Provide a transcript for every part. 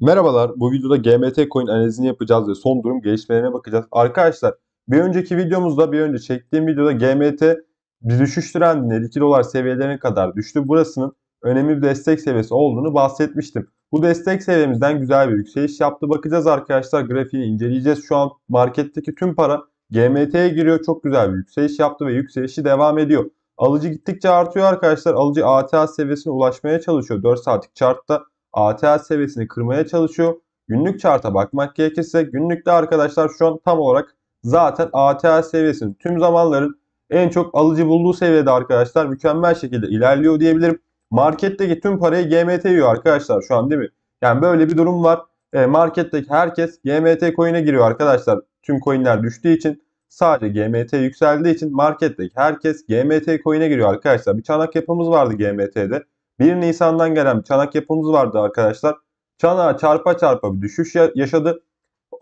Merhabalar, bu videoda GMT Coin analizini yapacağız ve son durum gelişmelerine bakacağız. Arkadaşlar, bir önceki videomuzda, bir önce çektiğim videoda GMT bir düşüş trendine 2 dolar seviyelerine kadar düştü. Burasının önemli bir destek seviyesi olduğunu bahsetmiştim. Bu destek seviyemizden güzel bir yükseliş yaptı. Bakacağız arkadaşlar, grafiği inceleyeceğiz. Şu an marketteki tüm para GMT'ye giriyor. Çok güzel bir yükseliş yaptı ve yükselişi devam ediyor. Alıcı gittikçe artıyor arkadaşlar. Alıcı ATH seviyesine ulaşmaya çalışıyor 4 saatlik chartta. ATH seviyesini kırmaya çalışıyor. Günlük charta bakmak gerekirse günlükte arkadaşlar şu an tam olarak zaten ATH seviyesinin tüm zamanların en çok alıcı bulduğu seviyede arkadaşlar mükemmel şekilde ilerliyor diyebilirim. Marketteki tüm parayı GMT yiyor arkadaşlar şu an değil mi? Yani böyle bir durum var. E, marketteki herkes GMT coin'e giriyor arkadaşlar. Tüm coin'ler düştüğü için sadece GMT yükseldiği için marketteki herkes GMT coin'e giriyor arkadaşlar. Bir çanak yapımız vardı GMT'de. 1 Nisan'dan gelen çanak yapımız vardı arkadaşlar. Çanağa çarpa çarpa bir düşüş yaşadı.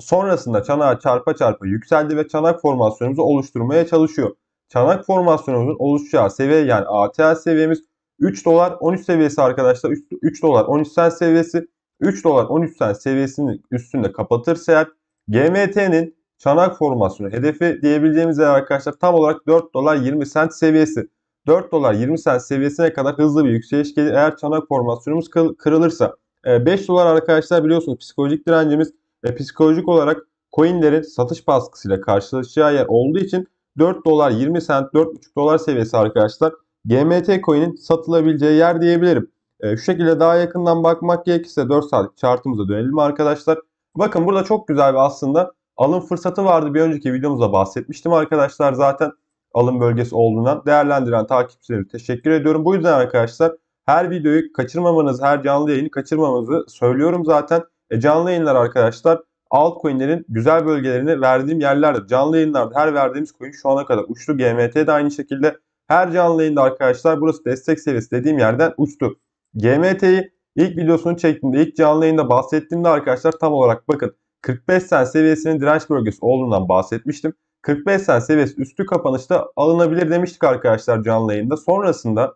Sonrasında çanağa çarpa çarpa yükseldi ve çanak formasyonumuzu oluşturmaya çalışıyor. Çanak formasyonumuzun oluşacağı seviye yani ATL seviyemiz 3 dolar 13 seviyesi arkadaşlar. 3, dolar 13 sen seviyesi. 3 dolar 13 sen seviyesinin üstünde kapatırsa eğer GMT'nin çanak formasyonu hedefi diyebileceğimiz yer arkadaşlar tam olarak 4 dolar 20 sent seviyesi. 4 dolar 20 sent seviyesine kadar hızlı bir yükseliş gelir. Eğer çanak formasyonumuz kırılırsa 5 e, dolar arkadaşlar biliyorsunuz psikolojik direncimiz e, psikolojik olarak coinlerin satış baskısıyla karşılaşacağı yer olduğu için 4 dolar 20 sent 4,5 dolar seviyesi arkadaşlar GMT coin'in satılabileceği yer diyebilirim. E, şu şekilde daha yakından bakmak gerekirse 4 saatlik chartımıza dönelim arkadaşlar. Bakın burada çok güzel bir aslında alım fırsatı vardı. Bir önceki videomuzda bahsetmiştim arkadaşlar zaten alım bölgesi olduğundan değerlendiren takipçileri teşekkür ediyorum. Bu yüzden arkadaşlar her videoyu kaçırmamanız, her canlı yayını kaçırmamanızı söylüyorum zaten. E canlı yayınlar arkadaşlar altcoin'lerin güzel bölgelerini verdiğim yerlerde canlı yayınlarda her verdiğimiz coin şu ana kadar uçtu. GMT de aynı şekilde her canlı yayında arkadaşlar burası destek serisi dediğim yerden uçtu. GMT'yi ilk videosunu çektiğimde ilk canlı yayında bahsettiğimde arkadaşlar tam olarak bakın 45 sen seviyesinin direnç bölgesi olduğundan bahsetmiştim. 45 sen seviyesi üstü kapanışta alınabilir demiştik arkadaşlar canlı yayında. Sonrasında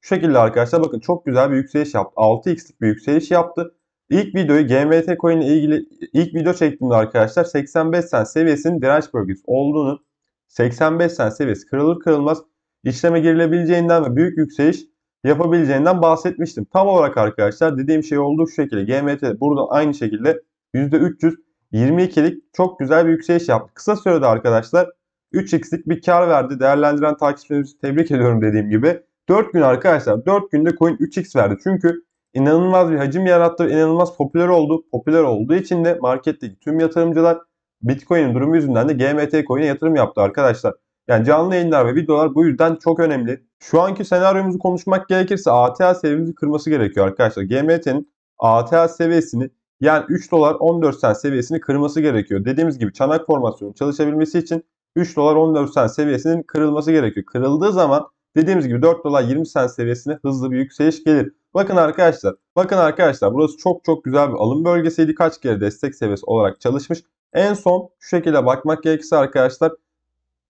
şu şekilde arkadaşlar bakın çok güzel bir yükseliş yaptı. 6x'lik bir yükseliş yaptı. İlk videoyu GMT coin ile ilgili ilk video çektiğimde arkadaşlar 85 sen seviyesinin direnç bölgesi olduğunu 85 sen seviyesi kırılır kırılmaz işleme girilebileceğinden ve büyük yükseliş yapabileceğinden bahsetmiştim. Tam olarak arkadaşlar dediğim şey oldu şu şekilde GMT burada aynı şekilde %300 22'lik çok güzel bir yükseliş yaptı. Kısa sürede arkadaşlar 3x'lik bir kar verdi. Değerlendiren takipçilerimizi tebrik ediyorum dediğim gibi. 4 gün arkadaşlar 4 günde coin 3x verdi. Çünkü inanılmaz bir hacim yarattı. inanılmaz popüler oldu. Popüler olduğu için de marketteki tüm yatırımcılar Bitcoin'in durumu yüzünden de GMT coin'e yatırım yaptı arkadaşlar. Yani canlı yayınlar ve videolar bu yüzden çok önemli. Şu anki senaryomuzu konuşmak gerekirse ATH seviyemizi kırması gerekiyor arkadaşlar. GMT'nin ATH seviyesini yani 3 dolar 14 sen seviyesini kırması gerekiyor. Dediğimiz gibi çanak formasyonun çalışabilmesi için 3 dolar 14 sen seviyesinin kırılması gerekiyor. Kırıldığı zaman dediğimiz gibi 4 dolar 20 sen seviyesine hızlı bir yükseliş gelir. Bakın arkadaşlar, bakın arkadaşlar burası çok çok güzel bir alım bölgesiydi. Kaç kere destek seviyesi olarak çalışmış. En son şu şekilde bakmak gerekirse arkadaşlar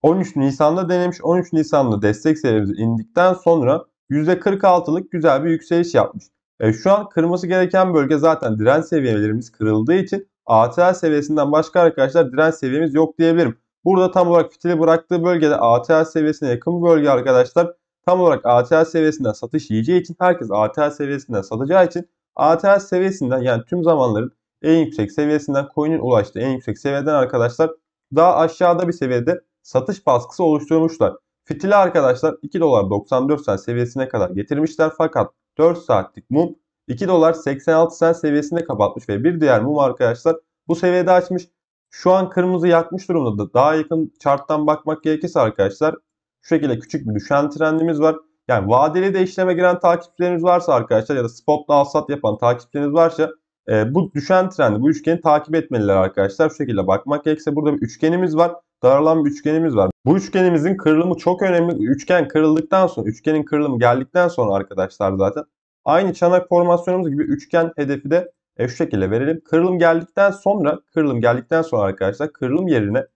13 Nisan'da denemiş. 13 Nisan'da destek seviyemiz indikten sonra %46'lık güzel bir yükseliş yapmış. E, şu an kırması gereken bölge zaten direnç seviyelerimiz kırıldığı için ATL seviyesinden başka arkadaşlar direnç seviyemiz yok diyebilirim. Burada tam olarak fitili bıraktığı bölgede ATL seviyesine yakın bir bölge arkadaşlar. Tam olarak ATL seviyesinden satış yiyeceği için herkes ATL seviyesinden satacağı için ATL seviyesinden yani tüm zamanların en yüksek seviyesinden coin'in ulaştığı en yüksek seviyeden arkadaşlar daha aşağıda bir seviyede satış baskısı oluşturmuşlar. Fitili arkadaşlar 2 dolar 94 sen seviyesine kadar getirmişler fakat 4 saatlik mum 2 dolar 86 sen seviyesinde kapatmış ve bir diğer mum arkadaşlar bu seviyede açmış. Şu an kırmızı yakmış durumda da daha yakın charttan bakmak gerekirse arkadaşlar şu şekilde küçük bir düşen trendimiz var. Yani vadeli de işleme giren takipçileriniz varsa arkadaşlar ya da spotla alsat yapan takipçileriniz varsa e, bu düşen trendi bu üçgeni takip etmeliler arkadaşlar. Şu şekilde bakmak gerekirse burada bir üçgenimiz var daralan bir üçgenimiz var. Bu üçgenimizin kırılımı çok önemli. Üçgen kırıldıktan sonra, üçgenin kırılımı geldikten sonra arkadaşlar zaten aynı çanak formasyonumuz gibi üçgen hedefi de e, şu şekilde verelim. Kırılım geldikten sonra, kırılım geldikten sonra arkadaşlar kırılım yerine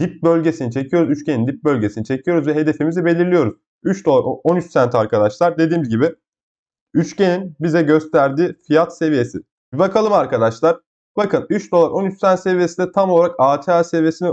dip bölgesini çekiyoruz. Üçgenin dip bölgesini çekiyoruz ve hedefimizi belirliyoruz. 3 dolar 13 sent arkadaşlar dediğimiz gibi üçgenin bize gösterdiği fiyat seviyesi. Bir bakalım arkadaşlar. Bakın 3 dolar 13 sent seviyesinde tam olarak ATA seviyesine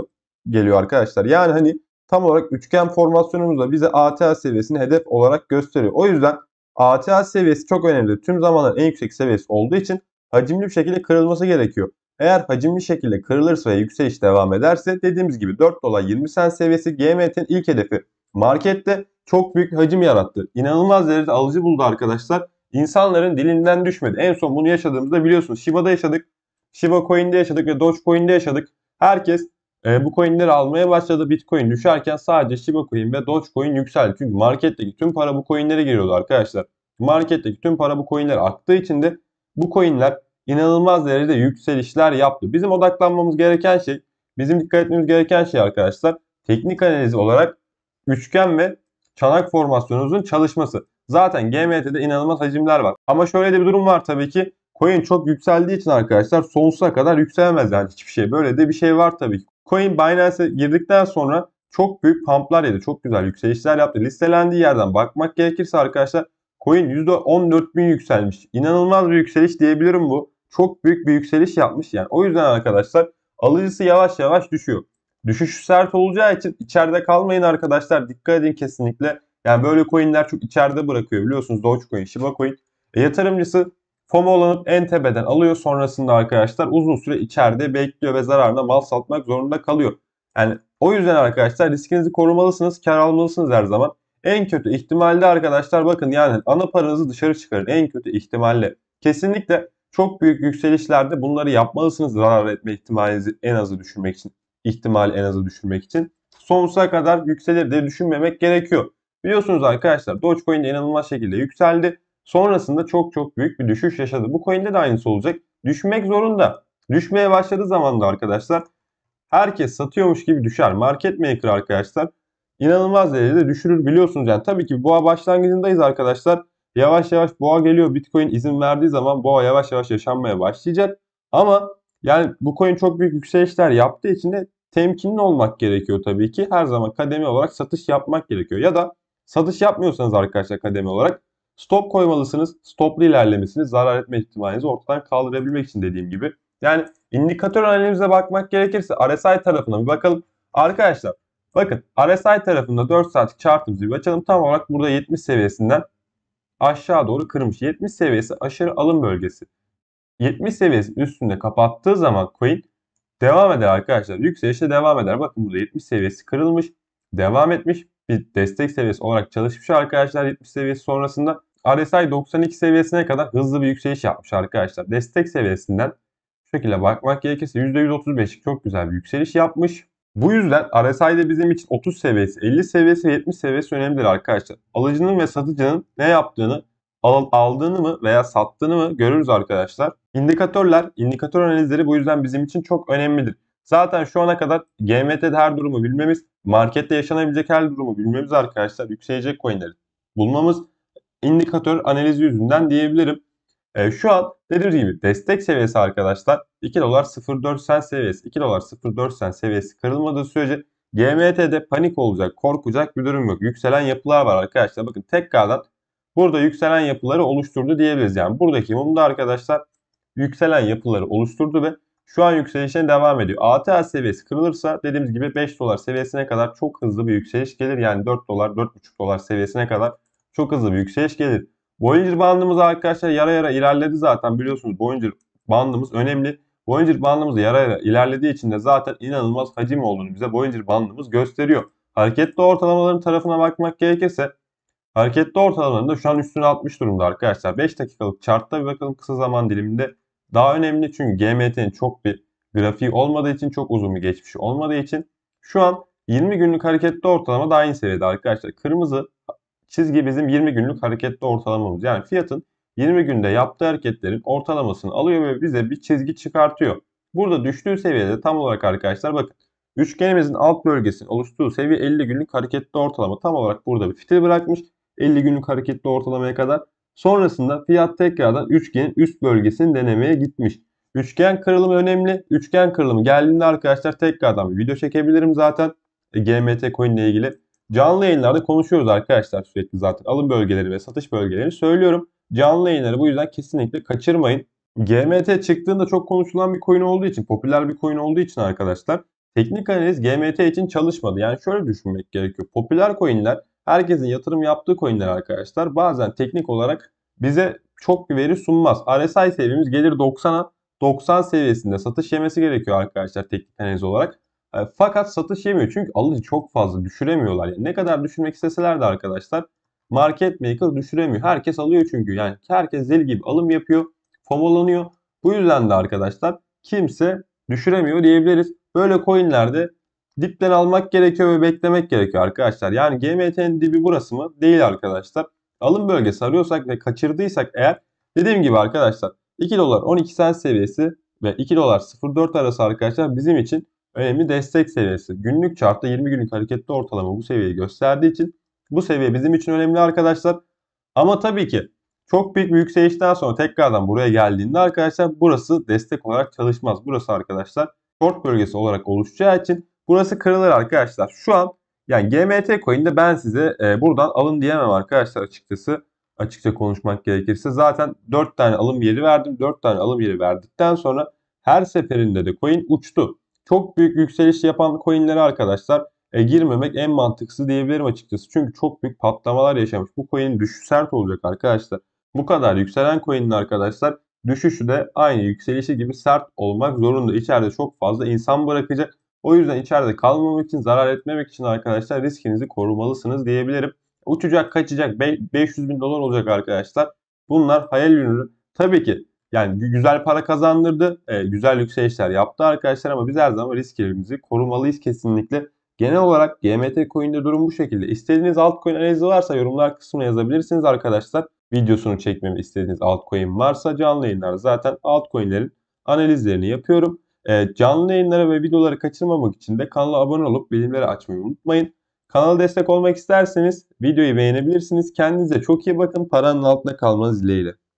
geliyor arkadaşlar. Yani hani tam olarak üçgen formasyonumuz da bize ATL seviyesini hedef olarak gösteriyor. O yüzden ATL seviyesi çok önemli. Tüm zamanların en yüksek seviyesi olduğu için hacimli bir şekilde kırılması gerekiyor. Eğer hacimli şekilde kırılırsa ve yükseliş devam ederse dediğimiz gibi 4 dolar 20 sen seviyesi GMT'nin ilk hedefi markette çok büyük hacim yarattı. İnanılmaz derecede alıcı buldu arkadaşlar. İnsanların dilinden düşmedi. En son bunu yaşadığımızda biliyorsunuz Shiba'da yaşadık. Shiba Coin'de yaşadık ve Dogecoin'de yaşadık. Herkes e, bu coinleri almaya başladı. Bitcoin düşerken sadece Shiba Coin ve Dogecoin yükseldi. Çünkü marketteki tüm para bu coinlere giriyordu arkadaşlar. Marketteki tüm para bu coinler aktığı için de bu coinler inanılmaz derecede yükselişler yaptı. Bizim odaklanmamız gereken şey, bizim dikkat etmemiz gereken şey arkadaşlar teknik analiz olarak üçgen ve çanak formasyonunuzun çalışması. Zaten GMT'de inanılmaz hacimler var. Ama şöyle de bir durum var tabii ki. Coin çok yükseldiği için arkadaşlar sonsuza kadar yükselemez yani hiçbir şey. Böyle de bir şey var tabii ki Coin Binance'e girdikten sonra çok büyük pumplar yedi. Çok güzel yükselişler yaptı. Listelendiği yerden bakmak gerekirse arkadaşlar coin bin yükselmiş. İnanılmaz bir yükseliş diyebilirim bu. Çok büyük bir yükseliş yapmış yani. O yüzden arkadaşlar alıcısı yavaş yavaş düşüyor. Düşüş sert olacağı için içeride kalmayın arkadaşlar. Dikkat edin kesinlikle. Yani böyle coinler çok içeride bırakıyor biliyorsunuz Dogecoin, Shiba Coin. E, yatırımcısı FOMO'lanıp en tepeden alıyor. Sonrasında arkadaşlar uzun süre içeride bekliyor ve zararına mal satmak zorunda kalıyor. Yani o yüzden arkadaşlar riskinizi korumalısınız, kar almalısınız her zaman. En kötü ihtimalde arkadaşlar bakın yani ana paranızı dışarı çıkarın en kötü ihtimalle. Kesinlikle çok büyük yükselişlerde bunları yapmalısınız zarar etme ihtimalinizi en azı düşürmek için. ihtimali en azı düşürmek için. Sonsuza kadar yükselir diye düşünmemek gerekiyor. Biliyorsunuz arkadaşlar Dogecoin inanılmaz şekilde yükseldi. Sonrasında çok çok büyük bir düşüş yaşadı. Bu coin'de de aynısı olacak. Düşmek zorunda. Düşmeye başladığı zaman da arkadaşlar herkes satıyormuş gibi düşer. Market maker arkadaşlar inanılmaz derecede düşürür biliyorsunuz. Yani tabii ki boğa başlangıcındayız arkadaşlar. Yavaş yavaş boğa geliyor. Bitcoin izin verdiği zaman boğa yavaş yavaş yaşanmaya başlayacak. Ama yani bu coin çok büyük yükselişler yaptığı için de temkinli olmak gerekiyor tabii ki. Her zaman kademe olarak satış yapmak gerekiyor. Ya da satış yapmıyorsanız arkadaşlar kademe olarak Stop koymalısınız. Stoplu ilerlemesini zarar etme ihtimalinizi ortadan kaldırabilmek için dediğim gibi. Yani indikatör analizine bakmak gerekirse RSI tarafına bir bakalım. Arkadaşlar bakın RSI tarafında 4 saatlik chartımızı bir açalım. Tam olarak burada 70 seviyesinden aşağı doğru kırmış. 70 seviyesi aşırı alım bölgesi. 70 seviyesi üstünde kapattığı zaman coin devam eder arkadaşlar. Yükselişe devam eder. Bakın burada 70 seviyesi kırılmış. Devam etmiş. Bir destek seviyesi olarak çalışmış arkadaşlar 70 seviyesi sonrasında. RSI 92 seviyesine kadar hızlı bir yükseliş yapmış arkadaşlar. Destek seviyesinden şu şekilde bakmak gerekirse %135'lik çok güzel bir yükseliş yapmış. Bu yüzden RSI'de bizim için 30 seviyesi, 50 seviyesi 70 seviyesi önemlidir arkadaşlar. Alıcının ve satıcının ne yaptığını, aldığını mı veya sattığını mı görürüz arkadaşlar. İndikatörler, indikatör analizleri bu yüzden bizim için çok önemlidir. Zaten şu ana kadar GMT'de her durumu bilmemiz, markette yaşanabilecek her durumu bilmemiz arkadaşlar yükselecek coinleri bulmamız indikatör analizi yüzünden diyebilirim. E, şu an dediğim gibi destek seviyesi arkadaşlar 2 dolar 04 sen seviyesi 2 dolar 04 sen seviyesi kırılmadığı sürece GMT'de panik olacak, korkacak bir durum yok. Yükselen yapılar var arkadaşlar. Bakın tekrardan burada yükselen yapıları oluşturdu diyebiliriz. Yani buradaki mumda arkadaşlar yükselen yapıları oluşturdu ve şu an yükselişine devam ediyor. ATH seviyesi kırılırsa dediğimiz gibi 5 dolar seviyesine kadar çok hızlı bir yükseliş gelir. Yani 4 dolar, 4,5 dolar seviyesine kadar çok hızlı bir yükseliş gelir. Bollinger bandımız arkadaşlar yara yara ilerledi zaten biliyorsunuz Bollinger bandımız önemli. Bollinger bandımız yara yara ilerlediği için de zaten inanılmaz hacim olduğunu bize Bollinger bandımız gösteriyor. Hareketli ortalamaların tarafına bakmak gerekirse hareketli ortalamaların da şu an üstüne atmış durumda arkadaşlar. 5 dakikalık chartta bir bakalım kısa zaman diliminde daha önemli. Çünkü GMT'nin çok bir grafiği olmadığı için çok uzun bir geçmişi olmadığı için şu an 20 günlük hareketli ortalama da aynı seviyede arkadaşlar. Kırmızı Çizgi bizim 20 günlük hareketli ortalamamız. Yani fiyatın 20 günde yaptığı hareketlerin ortalamasını alıyor ve bize bir çizgi çıkartıyor. Burada düştüğü seviyede tam olarak arkadaşlar bakın. Üçgenimizin alt bölgesinin oluştuğu seviye 50 günlük hareketli ortalama tam olarak burada bir fitil bırakmış. 50 günlük hareketli ortalamaya kadar. Sonrasında fiyat tekrardan üçgenin üst bölgesini denemeye gitmiş. Üçgen kırılımı önemli. Üçgen kırılımı geldiğinde arkadaşlar tekrardan bir video çekebilirim zaten. E, GMT coin ile ilgili. Canlı yayınlarda konuşuyoruz arkadaşlar sürekli zaten. Alım bölgeleri ve satış bölgeleri söylüyorum. Canlı yayınları bu yüzden kesinlikle kaçırmayın. GMT çıktığında çok konuşulan bir coin olduğu için, popüler bir coin olduğu için arkadaşlar teknik analiz GMT için çalışmadı. Yani şöyle düşünmek gerekiyor. Popüler coinler herkesin yatırım yaptığı coinler arkadaşlar bazen teknik olarak bize çok bir veri sunmaz. RSI seviyemiz gelir 90'a 90 seviyesinde satış yemesi gerekiyor arkadaşlar teknik analiz olarak. E, fakat satış yemiyor çünkü alıcı çok fazla düşüremiyorlar. Yani ne kadar düşürmek isteseler de arkadaşlar market maker düşüremiyor. Herkes alıyor çünkü yani herkes zil gibi alım yapıyor, fomolanıyor. Bu yüzden de arkadaşlar kimse düşüremiyor diyebiliriz. Böyle coinlerde dipten almak gerekiyor ve beklemek gerekiyor arkadaşlar. Yani GMT'nin dibi burası mı? Değil arkadaşlar. Alım bölgesi arıyorsak ve kaçırdıysak eğer dediğim gibi arkadaşlar 2 dolar 12 sen seviyesi ve 2 dolar 04 arası arkadaşlar bizim için önemli destek seviyesi. Günlük çarpta 20 günlük hareketli ortalama bu seviyeyi gösterdiği için bu seviye bizim için önemli arkadaşlar. Ama tabii ki çok büyük bir yükselişten sonra tekrardan buraya geldiğinde arkadaşlar burası destek olarak çalışmaz. Burası arkadaşlar short bölgesi olarak oluşacağı için burası kırılır arkadaşlar. Şu an yani GMT coin'de ben size e, buradan alın diyemem arkadaşlar açıkçası. Açıkça konuşmak gerekirse zaten 4 tane alım yeri verdim. 4 tane alım yeri verdikten sonra her seferinde de coin uçtu çok büyük yükseliş yapan coinlere arkadaşlar e, girmemek en mantıksız diyebilirim açıkçası. Çünkü çok büyük patlamalar yaşamış. Bu coin düşüş sert olacak arkadaşlar. Bu kadar yükselen coin'in arkadaşlar düşüşü de aynı yükselişi gibi sert olmak zorunda. İçeride çok fazla insan bırakacak. O yüzden içeride kalmamak için, zarar etmemek için arkadaşlar riskinizi korumalısınız diyebilirim. Uçacak, kaçacak, 500 bin dolar olacak arkadaşlar. Bunlar hayal ürünü. Tabii ki yani güzel para kazandırdı. E, güzel yükselişler yaptı arkadaşlar ama biz her zaman risklerimizi korumalıyız kesinlikle. Genel olarak GMT Coin'de durum bu şekilde. İstediğiniz altcoin analizi varsa yorumlar kısmına yazabilirsiniz arkadaşlar. Videosunu çekmemi istediğiniz altcoin varsa canlı yayınlar zaten altcoin'lerin analizlerini yapıyorum. E, canlı yayınları ve videoları kaçırmamak için de kanala abone olup bildirimleri açmayı unutmayın. Kanala destek olmak isterseniz videoyu beğenebilirsiniz. Kendinize çok iyi bakın. Paranın altında kalmanız dileğiyle.